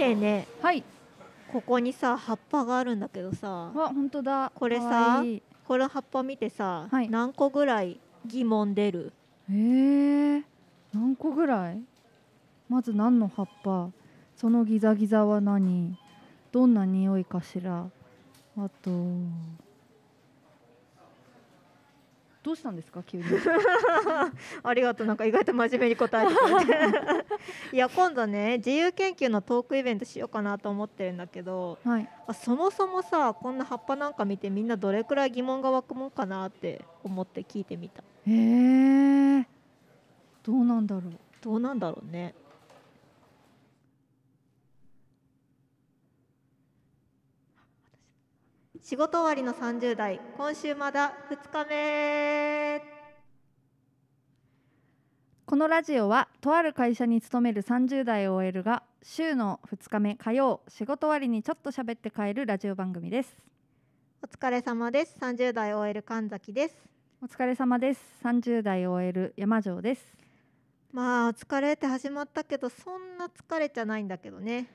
ねえねえはいここにさ葉っぱがあるんだけどさわ本当だこれさこの葉っぱ見てさ、はい何個ぐらい疑問出るえー、何個ぐらいまず何の葉っぱそのギザギザは何どんな匂いかしらあとどうしたんですか急に ありがとうなんか意外と真面目に答えてくれて いや今度ね自由研究のトークイベントしようかなと思ってるんだけど、はい、あそもそもさこんな葉っぱなんか見てみんなどれくらい疑問が湧くもんかなって思って聞いてみたへえどうなんだろうどうなんだろうね仕事終わりの30代今週まだ2日目このラジオはとある会社に勤める30代 OL が週の2日目火曜仕事終わりにちょっと喋って帰るラジオ番組ですお疲れ様です30代 OL 神崎ですお疲れ様です30代 OL 山城ですまあ疲れって始まったけどそんな疲れじゃないんだけどね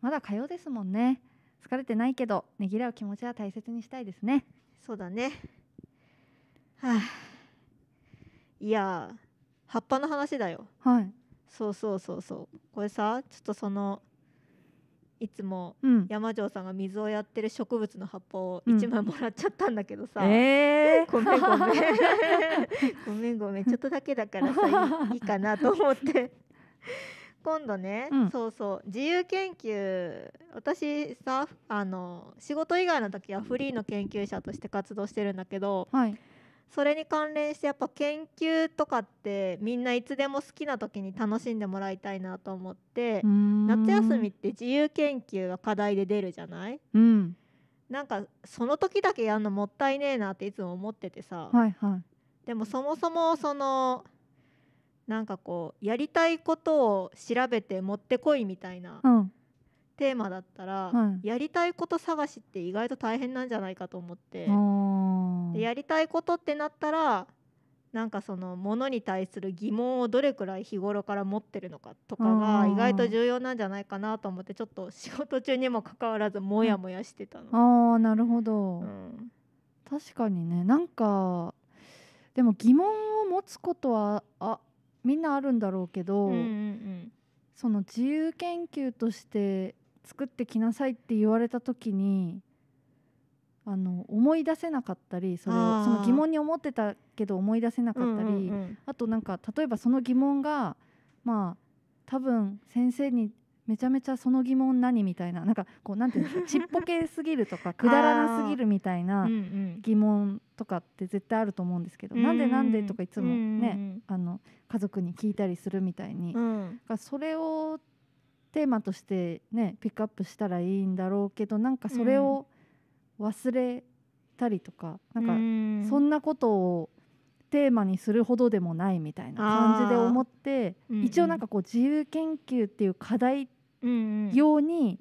まだ火曜ですもんね疲れてないけどねぎらう気持ちは大切にしたいですねそうだねはあ、いや葉っぱの話だよはいそうそうそうそうこれさちょっとそのいつも山城さんが水をやってる植物の葉っぱを1枚もらっちゃったんだけどさ、うんえー、ごめんごめん ごめんごめんちょっとだけだからさいいかなと思って今度ね、うん、そうそう自由研究私さあの仕事以外の時はフリーの研究者として活動してるんだけど、はい、それに関連してやっぱ研究とかってみんないつでも好きな時に楽しんでもらいたいなと思って夏休みって自由研究が課題で出るじゃない、うん、なんかその時だけやるのもったいねえなっていつも思っててさ、はいはい、でもそもそもそのなんかこうやりたいことを調べて持ってこいみたいな、テーマだったら、やりたいこと探しって意外と大変なんじゃないかと思ってやりたいことってなったらなんかそのものに対する疑問をどれくらい日頃から持ってるのかとかが意外と重要なんじゃないかなと思ってちょっと仕事中にもかかわらずモヤモヤしてたの。うん、あなるほど、うん、確かにねなんかでも疑問を持つことはあみんなあるんだろうけど、うんうんうん、その自由研究として作ってきなさいって言われた時にあの思い出せなかったりそれをその疑問に思ってたけど思い出せなかったり、うんうんうん、あとなんか例えばその疑問がまあ多分先生にめちゃめちゃその疑問何みたいななんかこうなんていうんですか ちっぽけすぎるとかくだらなすぎるみたいな疑問とかって絶対あると思うんですけど、うんうん、なんでなんでとかいつもね、うんうん、あの家族に聞いたりするみたいに、うん、それをテーマとしてねピックアップしたらいいんだろうけどなんかそれを忘れたりとか、うん、なんかそんなことをテーマにするほどでもないみたいな感じで思って、うんうん、一応なんかこう自由研究っていう課題ように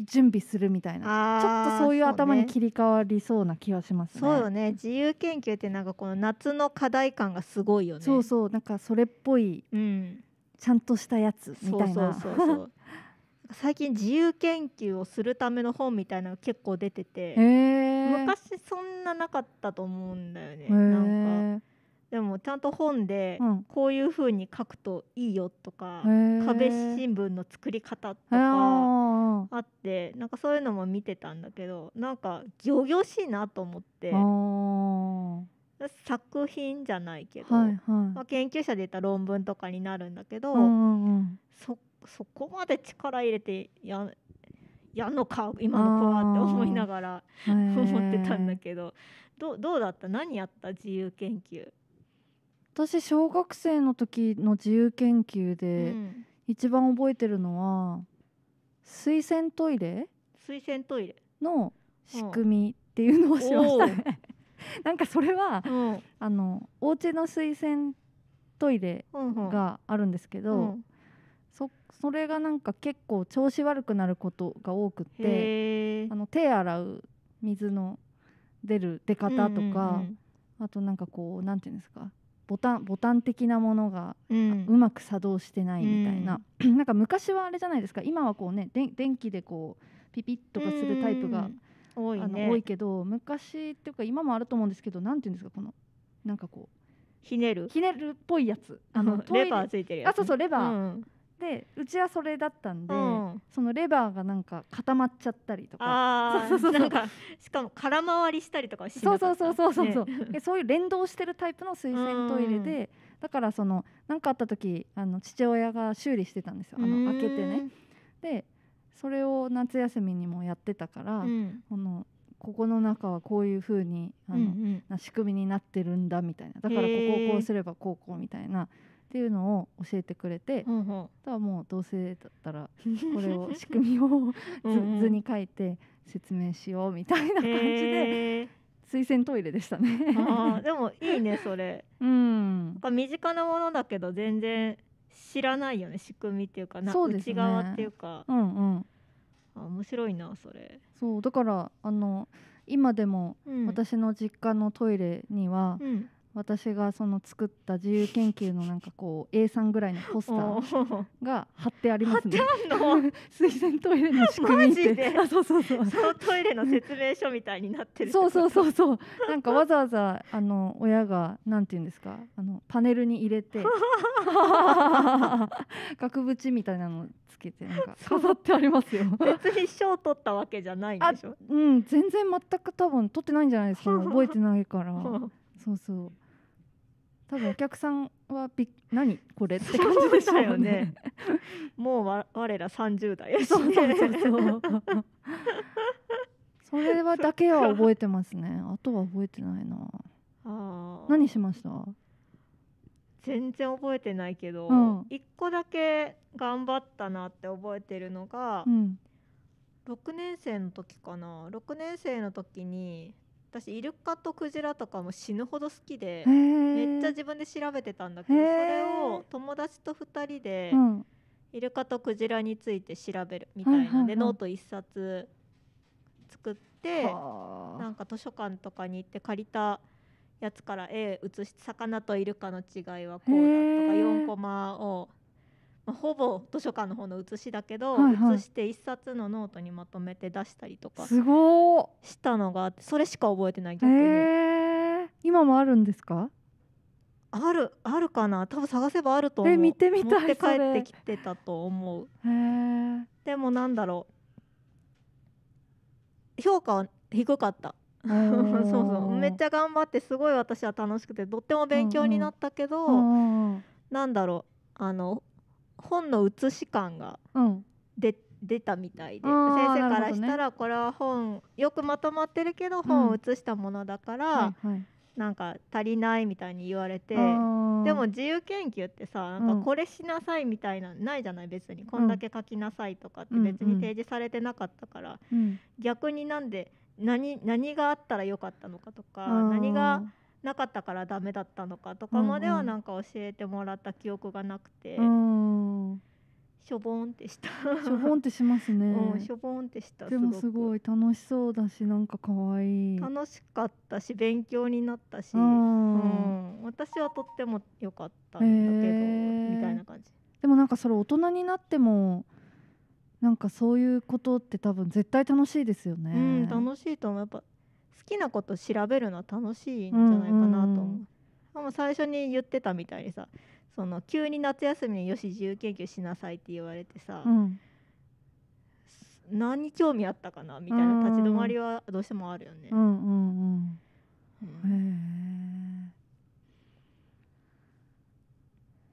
準備するみたいな、ちょっとそういう頭に切り替わりそうな気がしますね。そうよね自由研究ってなんかこの夏の課題感がすごいよね。そうそうなんかそれっぽい、うん、ちゃんとしたやつみたいな。そうそうそうそう 最近自由研究をするための本みたいなの結構出てて、昔そんななかったと思うんだよね。なんかでもちゃんと本でこういうふうに書くといいよとか、うん、壁新聞の作り方とかあってなんかそういうのも見てたんだけどなんか仰々しいなと思って作品じゃないけど、はいはい、まあ、研究者で言った論文とかになるんだけど、うんうん、そそこまで力入れてややんのか今の子はって思いながら 思ってたんだけどどどうだった何やった自由研究私小学生の時の自由研究で、一番覚えてるのは水洗トイレ水洗トイレの仕組みっていうのをしましたね なんかそれは、あのお家の水洗トイレがあるんですけど、そそれがなんか結構調子悪くなることが多くてあの手洗う水の出る出方とか、あとなんかこうなんていうんですかボタンボタン的なものが、うまく作動してないみたいな、うん、なんか昔はあれじゃないですか今はこうねで電気でこうピピッとかするタイプが、うん、多い、ね、あの多いけど昔っていうか今もあると思うんですけどなんていうんですかこのなんかこうひねるひねるっぽいやつあの レバーついてるやつ、ね、あそうそうレバー、でうちはそれだったんで、うん、そのレバーがなんか固まっちゃったりとかあそうそうなんかしかも空回りしたりとかしなかったそうそうそうそうそう、ね、そういう連動してるタイプの水洗トイレで、だからその何かあった時あの父親が修理してたんですよあの開けてね。でそれを夏休みにもやってたから、うん、このここの中はこういうふうにあの、うんうん、仕組みになってるんだみたいなだからここをこうすればこうこうみたいなっていうのを教えてくれて、うん、あとはもうどうせだったら これを仕組みを図に書いて説明しようみたいな感じで、推薦トイレでしたねあでもいいねそれ、うん、なんか身近なものだけど全然知らないよね仕組みっていうかなう、ね、内側っていうか、うんうん、あ面白いなそれそうだからあの今でも私の実家のトイレには、うん私がその作った自由研究のなんかこう A さんぐらいのポスターが貼ってありますね。水洗トイレの仕組みってあ そうそうそう。そのトイレの説明書みたいになってる。そうそうそうそう。なんかわざわざあの親がなんていうんですかあのパネルに入れて 額縁みたいなのつけてなんか飾ってありますよ。別に賞取ったわけじゃないんでしょ。うん全然全く多分取ってないんじゃないですか。覚えてないから。そうそう。多分お客さんはび何これって感じでしたよね。もうわ我ら三十代やし、ね、そうそうそうそれはだけは覚えてますね。あとは覚えてないな。ああ。何しました全然覚えてないけど、うん、個だけ頑張ったなって覚えてるのが、うん、年生の時かな六年生の時に私イルカとクジラとかも死ぬほど好きでめっちゃ自分で調べてたんだけどそれを友達と2人で、イルカとクジラについて調べるみたいなで、ノート1冊作ってなんか図書館とかに行って借りたやつから絵写して魚とイルカの違いはこうだとか4コマをまあ、ほぼ図書館の方の写しだけど、はいはい、写して1冊のノートにまとめて出したりとかしたのがあってそれしか覚えてない逆に、えー、今もあるんですかあるあるかな多分探せばあると思うえ見てみたい持って帰ってきてたと思う、えー、でもなんだろう評価は低かった そうそうめっちゃ頑張ってすごい私は楽しくてとっても勉強になったけど、なんだろうあの本の写し感が出うん出たみたいで先生からしたらこれは本、ね、よくまとまってるけど本を写したものだから、うんはいはい、なんか足りないみたいに言われてでも自由研究ってさなんかこれしなさいみたいな、うん、ないじゃない別にこんだけ書きなさいとかって別に提示されてなかったから、うんうん、逆になんで何何があったらよかったのかとか何がなかったからダメだったのかとかまではなんか教えてもらった記憶がなくて。うんしょぼんってしたしょぼんってしますね、うん、しょぼんってしたでもすごい楽しそうだしなんか可愛い楽しかったし勉強になったし、うん、私はとっても良かったんだけど、えー、みたいな感じでもなんかそれ大人になってもなんかそういうことって多分絶対楽しいですよね、うん、楽しいと思うやっぱ好きなこと調べるのは楽しいんじゃないかなと思う、うんうんうん、最初に言ってたみたいにさその急に夏休みによし自由研究しなさいって言われてさ、うん、何に興味あったかなみたいな立ち止まりはどうしてもあるよね。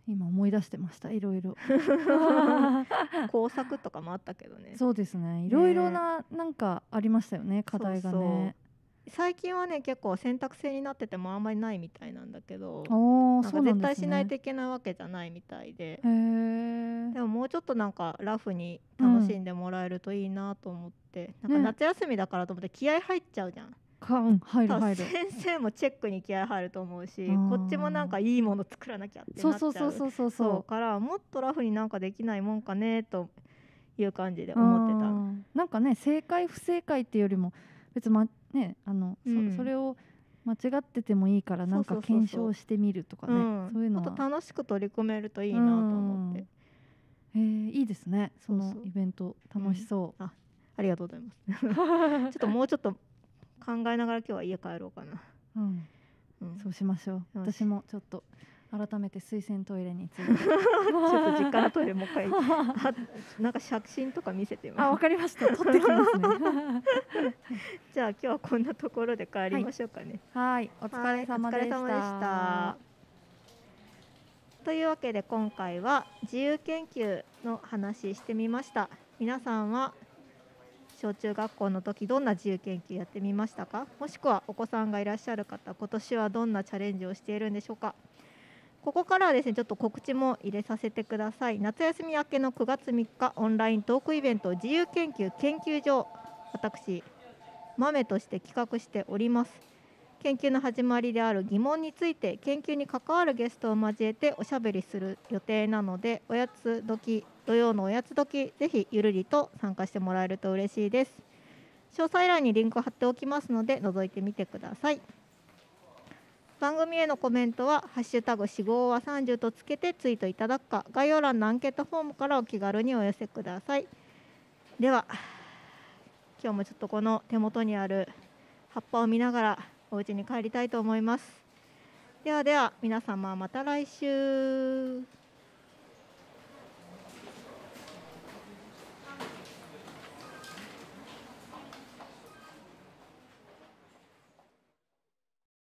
今思い出してましたいろいろ 工作とかもあったけどねそうですねいろいろな、ね、なんかありましたよね課題がね最近はね結構選択制になっててもあんまりないみたいなんだけどなんか絶対しないといけないわけじゃないみたいでで,、ももうちょっとなんかラフに楽しんでもらえるといいなと思って、なんか夏休みだからと思って気合入っちゃうじゃん。入る入る先生もチェックに気合入ると思うしこっちもなんかいいもの作らなきゃってなっちそうそうそうそうそうからもっとラフになんかできないもんかねという感じで思ってたなんかね正解不正解っていうよりも別まねあの、うん、それを間違っててもいいからなんか検証してみるとかねそういうのもっと楽しく取り組めるといいなと思って、えー、いいですねそのイベント楽しそう、うん、あありがとうございます ちょっともうちょっと考えながら今日は家帰ろうかな、うん、うん、そうしましょう私もちょっと改めて水洗トイレについて ちょっと実家のトイレもう一回なんか写真とか見せてあわかりました撮ってきますね じゃあ今日はこんなところで帰りましょうかねはいお疲れ様でしたというわけで今回は自由研究の話してみました皆さんは小中学校の時どんな自由研究やってみましたかもしくはお子さんがいらっしゃる方今年はどんなチャレンジをしているんでしょうかここからはですねちょっと告知も入れさせてください夏休み明けの9月3日オンライントークイベント自由研究研究所私豆として企画しております研究の始まりである疑問について研究に関わるゲストを交えておしゃべりする予定なのでおやつ時土曜のおやつ時ぜひゆるりと参加してもらえると嬉しいです詳細欄にリンクを貼っておきますので覗いてみてください番組へのコメントは「ハッシュタグ死亡は30」とつけてツイートいただくか概要欄のアンケートフォームからお気軽にお寄せくださいでは今日もちょっとこの手元にある葉っぱを見ながらお家に帰りたいと思いますではでは皆様また来週